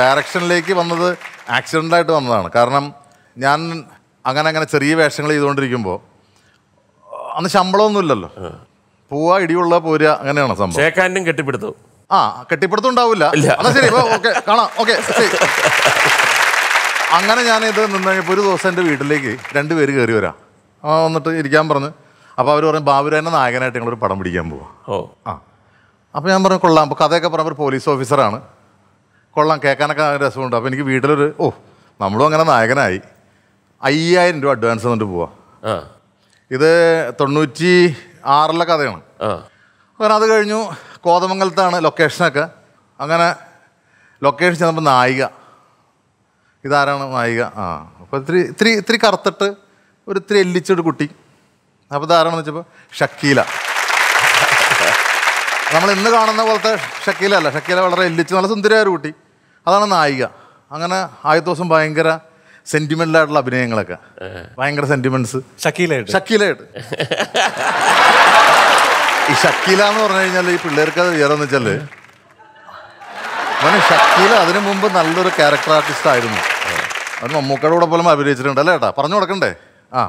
ഡയറക്ഷനിലേക്ക് വന്നത് ആക്സിഡൻ്റായിട്ട് വന്നതാണ് കാരണം ഞാൻ അങ്ങനെ അങ്ങനെ ചെറിയ വേഷങ്ങൾ ചെയ്തുകൊണ്ടിരിക്കുമ്പോൾ അന്ന് ശമ്പളമൊന്നുമില്ലല്ലോ പോവാ ഇടിയുള്ള പോരുക അങ്ങനെയാണ് സംഭവം കെട്ടിപ്പിടുത്തു ആ കെട്ടിപ്പിടുത്തം ഉണ്ടാവില്ല എന്നാ ശരി ഓക്കെ കാണാം ഓക്കെ അങ്ങനെ ഞാനിത് നിന്ന് കഴിഞ്ഞപ്പോൾ ഒരു ദിവസം എൻ്റെ വീട്ടിലേക്ക് രണ്ട് പേര് കയറി വരാം വന്നിട്ട് ഇരിക്കാൻ പറഞ്ഞ് അപ്പോൾ അവർ പറയും എന്നെ നായകനായിട്ട് ഞങ്ങളൊരു പടം പിടിക്കാൻ പോവാം ഓ ആ അപ്പോൾ ഞാൻ പറഞ്ഞു കൊള്ളാം അപ്പോൾ കഥയൊക്കെ പറഞ്ഞ പോലീസ് ഓഫീസറാണ് കൊള്ളാം കേൾക്കാനൊക്കെ രസമുണ്ട് അപ്പോൾ എനിക്ക് വീട്ടിലൊരു ഓ നമ്മളും അങ്ങനെ നായകനായി അയ്യായിരം രൂപ അഡ്വാൻസ് തന്നിട്ട് പോവാ ഇത് തൊണ്ണൂറ്റി ആറിലെ കഥയാണ് അങ്ങനെ അത് കഴിഞ്ഞു കോതമംഗലത്താണ് ലൊക്കേഷനൊക്കെ അങ്ങനെ ലൊക്കേഷൻ ചെന്നപ്പോൾ നായിക ഇതാരാണ് നായിക ആ അപ്പോൾ ഇത്തിരി ഇത്തിരി ഇത്തിരി കറുത്തിട്ട് ഒരു ഇത്തിരി എല്ലിച്ചൊരു കുട്ടി അപ്പോൾ ഇതാരാണെന്ന് വെച്ചപ്പോൾ ഷക്കീല നമ്മൾ ഇന്ന് കാണുന്ന പോലത്തെ അല്ല ഷക്കീല വളരെ എല്ലിച്ച് നല്ല സുന്ദരിയായ ഒരു കുട്ടി അതാണ് നായിക അങ്ങനെ ആദ്യത്തെ ദിവസം ഭയങ്കര സെന്റിമെന്റൽ ആയിട്ടുള്ള അഭിനയങ്ങളൊക്കെ ഭയങ്കര സെന്റിമെന്റ്സ് ഷക്കീലായിട്ട് ഷക്കീലായിട്ട് ഈ ഷക്കീല എന്ന് പറഞ്ഞു കഴിഞ്ഞാൽ ഈ പിള്ളേർക്ക് അത് വിചാരം വെച്ചാൽ മോനെ ഷക്കീല അതിനു മുമ്പ് നല്ലൊരു ക്യാരക്ടർ ആർട്ടിസ്റ്റ് ആയിരുന്നു അവൻ മമ്മൂക്കയുടെ കൂടെ പോലും അഭിനയിച്ചിട്ടുണ്ട് അല്ലേ ഏട്ടാ പറഞ്ഞു കൊടുക്കണ്ടേ ആ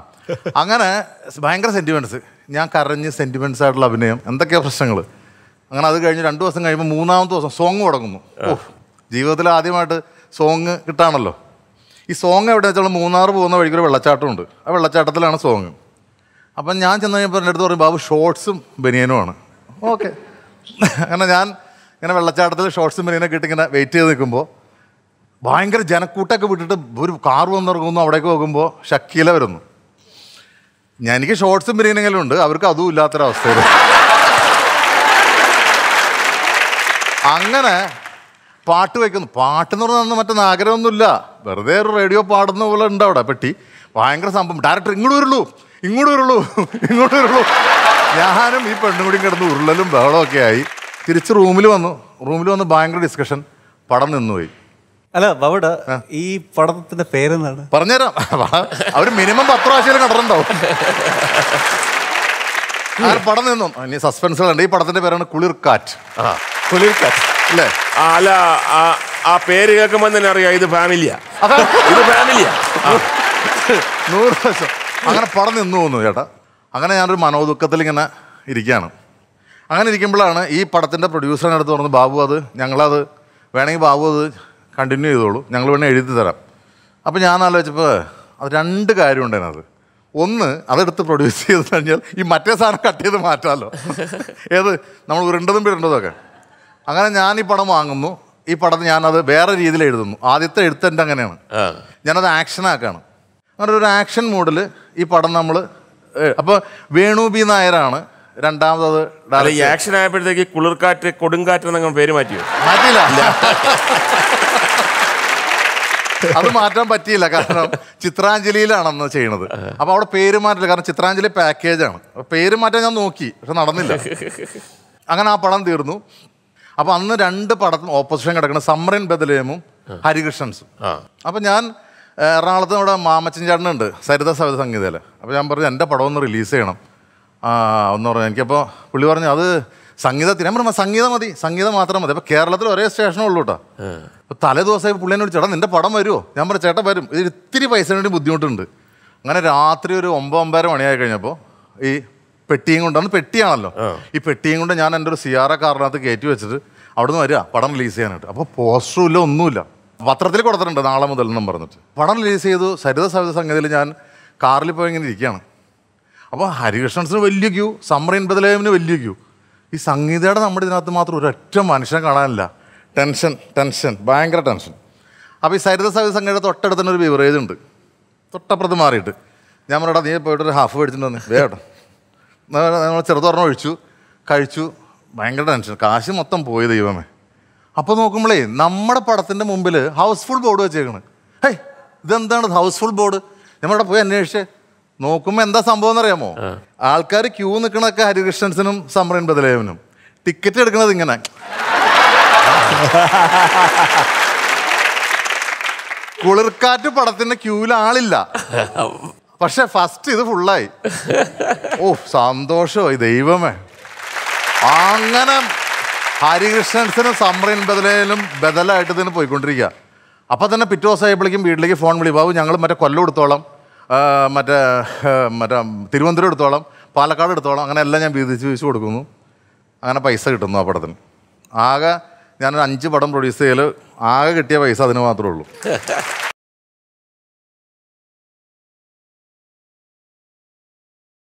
അങ്ങനെ ഭയങ്കര സെന്റിമെന്റ്സ് ഞാൻ കരഞ്ഞ് സെന്റിമെന്റ്സ് ആയിട്ടുള്ള അഭിനയം എന്തൊക്കെയാ പ്രശ്നങ്ങള് അങ്ങനെ അത് കഴിഞ്ഞ് രണ്ട് ദിവസം കഴിയുമ്പോൾ മൂന്നാമത്തെ ദിവസം സോങ് തുടങ്ങുന്നു ജീവിതത്തിൽ ആദ്യമായിട്ട് സോങ് കിട്ടാണല്ലോ ഈ സോങ് എവിടെ വെച്ചാൽ മൂന്നാർ പോകുന്ന വഴിക്കൊരു വെള്ളച്ചാട്ടമുണ്ട് ആ വെള്ളച്ചാട്ടത്തിലാണ് സോങ് അപ്പം ഞാൻ ചെന്ന് കഴിഞ്ഞപ്പോൾ എൻ്റെ അടുത്ത് പറയും ബാബു ഷോർട്സും ബനിയനുമാണ് ഓക്കെ അങ്ങനെ ഞാൻ ഇങ്ങനെ വെള്ളച്ചാട്ടത്തിൽ ഷോർട്സും ബനിയനൊക്കെ ഇട്ട് ഇങ്ങനെ വെയിറ്റ് ചെയ്ത് നിൽക്കുമ്പോൾ ഭയങ്കര ജനക്കൂട്ടൊക്കെ വിട്ടിട്ട് ഒരു കാർ വന്നിറങ്ങുന്നു അവിടേക്ക് പോകുമ്പോൾ ഷക്കീല വരുന്നു ഞാൻ എനിക്ക് ഷോർട്സും ബനിയനെങ്കിലും ഉണ്ട് അവർക്ക് അതും ഇല്ലാത്തൊരവസ്ഥയിൽ അങ്ങനെ പാട്ട് വയ്ക്കുന്നു പാട്ടെന്ന് പറഞ്ഞാൽ അന്ന് മറ്റൊന്ന് ആഗ്രഹമൊന്നുമില്ല വെറുതെ ഒരു റേഡിയോ പാടുന്ന പോലെ ഉണ്ട് അവിടെ പെട്ടി ഭയങ്കര സംഭവം ഡയറക്ടർ ഇങ്ങോട്ട് വരുള്ളൂ ഇങ്ങോട്ട് വരുള്ളൂ ഇങ്ങോട്ട് വരുള്ളൂ ഞാനും ഈ പെണ്ണും കൂടി കിടന്ന് ഉരുളലും ബഹളമൊക്കെ ആയി തിരിച്ച് റൂമിൽ വന്നു റൂമിൽ വന്ന് ഭയങ്കര ഡിസ്കഷൻ പടം നിന്നുപോയി അല്ല ബവട് ഈ പടത്തിന്റെ പേരെന്താണ് പറഞ്ഞുതരാം അവർ മിനിമം പത്ത് പ്രാവശ്യം കണ്ടിട്ടുണ്ടാവും ആ പടം നിന്നു ഇനി സസ്പെൻസ് ഉണ്ട് ഈ പടത്തിന്റെ പേരാണ് കുളിർക്കാറ്റ് കുളിർക്കാറ്റ് അല്ലേ അല്ല ആ പേര് കേൾക്കുമ്പോൾ തന്നെ അറിയാം ഇത് ഫാമിലിയാ ഇത് ഫാമിലിയാ നൂറ് വർഷം അങ്ങനെ പടം നിന്നു പോന്നു ചേട്ടാ അങ്ങനെ ഞാനൊരു മനോദുഃഖത്തിൽ ഇങ്ങനെ ഇരിക്കുകയാണ് അങ്ങനെ ഇരിക്കുമ്പോഴാണ് ഈ പടത്തിൻ്റെ പ്രൊഡ്യൂസറിൻ്റെ അടുത്ത് പറഞ്ഞു ബാബു അത് ഞങ്ങളത് വേണമെങ്കിൽ ബാബു അത് കണ്ടിന്യൂ ചെയ്തോളൂ ഞങ്ങൾ വേണമെങ്കിൽ എഴുതി തരാം അപ്പോൾ ഞാൻ ആലോചിച്ചപ്പോൾ അത് രണ്ട് കാര്യമുണ്ട് ഒന്ന് അതെടുത്ത് പ്രൊഡ്യൂസ് ചെയ്ത് കഴിഞ്ഞാൽ ഈ മറ്റേ സാധനം കട്ട് ചെയ്ത് മാറ്റാമല്ലോ ഏത് നമ്മൾ ഉരുണ്ടതും പിരണ്ടതൊക്കെ അങ്ങനെ ഞാൻ ഈ പടം വാങ്ങുന്നു ഈ പടം ഞാനത് വേറെ രീതിയിൽ എഴുതുന്നു ആദ്യത്തെ എഴുത്തെൻ്റെ അങ്ങനെയാണ് ഞാനത് ആക്ഷനാക്കാണ് അങ്ങനെ ഒരു ആക്ഷൻ മൂഡിൽ ഈ പടം നമ്മൾ അപ്പോൾ വേണു ബി നായരാണ് രണ്ടാമതത് ഈ ആക്ഷൻ ആയപ്പോഴത്തേക്ക് കുളിർക്കാറ്റ് കൊടുങ്കാറ്റ് എന്നങ്ങ് പേര് മാറ്റിയോ മാറ്റിയില്ല അത് മാറ്റാൻ പറ്റിയില്ല കാരണം അന്ന് ചെയ്യണത് അപ്പോൾ അവിടെ പേര് മാറ്റില്ല കാരണം ചിത്രാഞ്ജലി പാക്കേജാണ് പേര് മാറ്റാൻ ഞാൻ നോക്കി പക്ഷെ നടന്നില്ല അങ്ങനെ ആ പടം തീർന്നു അപ്പോൾ അന്ന് രണ്ട് പടം ഓപ്പോസിഷൻ കിടക്കുന്ന സമ്രൻ ബദലേമും ഹരികൃഷ്ണൻസും അപ്പോൾ ഞാൻ എറണാകുളത്ത് നമ്മുടെ മാമച്ചൻ ചേട്ടനുണ്ട് സരിത സവിത സംഗീതയിലെ അപ്പോൾ ഞാൻ പറഞ്ഞു എന്റെ പടം ഒന്ന് റിലീസ് ചെയ്യണം ഒന്ന് പറഞ്ഞു എനിക്കപ്പോൾ പുള്ളി പറഞ്ഞു അത് സംഗീതത്തിന് ഞാൻ പറഞ്ഞു സംഗീതം മതി സംഗീതം മാത്രം മതി അപ്പോൾ കേരളത്തിൽ ഒരേ സ്റ്റേഷനേ ഉള്ളൂ കേട്ടോ അപ്പോൾ തലേദിവസമായി പുള്ളിനോട് ചേട്ടാ നിൻ്റെ പടം വരുമോ ഞാൻ പറഞ്ഞു ചേട്ടൻ വരും ഇത് ഇത്തിരി പൈസ വേണ്ടി ബുദ്ധിമുട്ടുണ്ട് അങ്ങനെ രാത്രി ഒരു ഒമ്പത് ഒമ്പതര മണിയായി കഴിഞ്ഞപ്പോൾ ഈ പെട്ടിയും കൊണ്ട് അന്ന് പെട്ടിയാണല്ലോ ഈ പെട്ടിയും കൊണ്ട് ഞാൻ എൻ്റെ ഒരു സിയാറ കാറിനകത്ത് കയറ്റി വെച്ചിട്ട് അവിടുന്ന് വരിക പടം റിലീസ് ചെയ്യാനായിട്ട് അപ്പോൾ പോസ്റ്ററും ഇല്ല ഒന്നുമില്ല പത്രത്തിൽ കൊടുത്തിട്ടുണ്ട് നാളെ മുതൽ എന്നും പറഞ്ഞിട്ട് പടം റിലീസ് ചെയ്തു സരിത സവിത സംഗതിയിൽ ഞാൻ കാറിൽ പോയി ഇങ്ങനെ ഇരിക്കുകയാണ് അപ്പോൾ ഹരികൃഷ്ണൻസിന് വലിയ ക്യൂ സമ്മർ ഇൻപതിലേമിന് വലിയ ക്യൂ ഈ സംഗീതയുടെ നമ്മുടെ ഇതിനകത്ത് മാത്രം ഒരൊറ്റ മനുഷ്യനെ കാണാനില്ല ടെൻഷൻ ടെൻഷൻ ഭയങ്കര ടെൻഷൻ അപ്പോൾ ഈ സരിത സവിത സംഗീതം തൊട്ടടുത്ത് തന്നെ ഒരു ബിവറേജ് ഉണ്ട് തൊട്ടപ്പുറത്ത് മാറിയിട്ട് ഞാൻ പറയടാ നീ പോയിട്ട് ഒരു ഹാഫ് മേടിച്ചിട്ട് വന്നു വേട്ടോ നമ്മൾ ചെറുതൊരെണ്ണം ഒഴിച്ചു കഴിച്ചു ഭയങ്കര ടെൻഷൻ കാശ് മൊത്തം പോയി ദൈവമേ അപ്പോൾ നോക്കുമ്പോഴേ നമ്മുടെ പടത്തിൻ്റെ മുമ്പിൽ ഹൗസ്ഫുൾ ബോർഡ് വെച്ചേക്കണ് ഹേയ് ഇതെന്താണ് ഹൗസ്ഫുൾ ബോർഡ് നമ്മളവിടെ പോയി അന്വേഷിച്ചേ നോക്കുമ്പോൾ എന്താ സംഭവം എന്നറിയാമോ ആൾക്കാർ ക്യൂ നിൽക്കണൊക്കെ ഹരികൃഷ്ണൻസിനും സമ്രൻ ബദലേവനും ടിക്കറ്റ് എടുക്കുന്നത് ഇങ്ങനെ കുളിർക്കാറ്റ് പടത്തിന്റെ ക്യൂവിൽ ആളില്ല പക്ഷെ ഫസ്റ്റ് ഇത് ഫുള്ളായി ഓ സന്തോഷമായി ദൈവമേ അങ്ങനെ ഹരികൃഷ്ണൻസിനും സമ്രൻ ബദലേലും ബദലായിട്ട് തന്നെ പോയിക്കൊണ്ടിരിക്കുക അപ്പം തന്നെ പിറ്റേ ദിവസമായപ്പോഴേക്കും വീട്ടിലേക്ക് ഫോൺ വിളി ബാബു ഞങ്ങൾ മറ്റേ കൊല്ലം എടുത്തോളാം മറ്റേ മറ്റേ തിരുവനന്തപുരം എടുത്തോളം പാലക്കാട് എടുത്തോളം അങ്ങനെ എല്ലാം ഞാൻ വീതിച്ച് വീതിച്ച് കൊടുക്കുന്നു അങ്ങനെ പൈസ കിട്ടുന്നു ആ പടത്തിന് ആകെ ഞാനൊരു അഞ്ച് പടം പ്രൊഡ്യൂസ് ചെയ്യൽ ആകെ കിട്ടിയ പൈസ അതിന് മാത്രമേ ഉള്ളൂ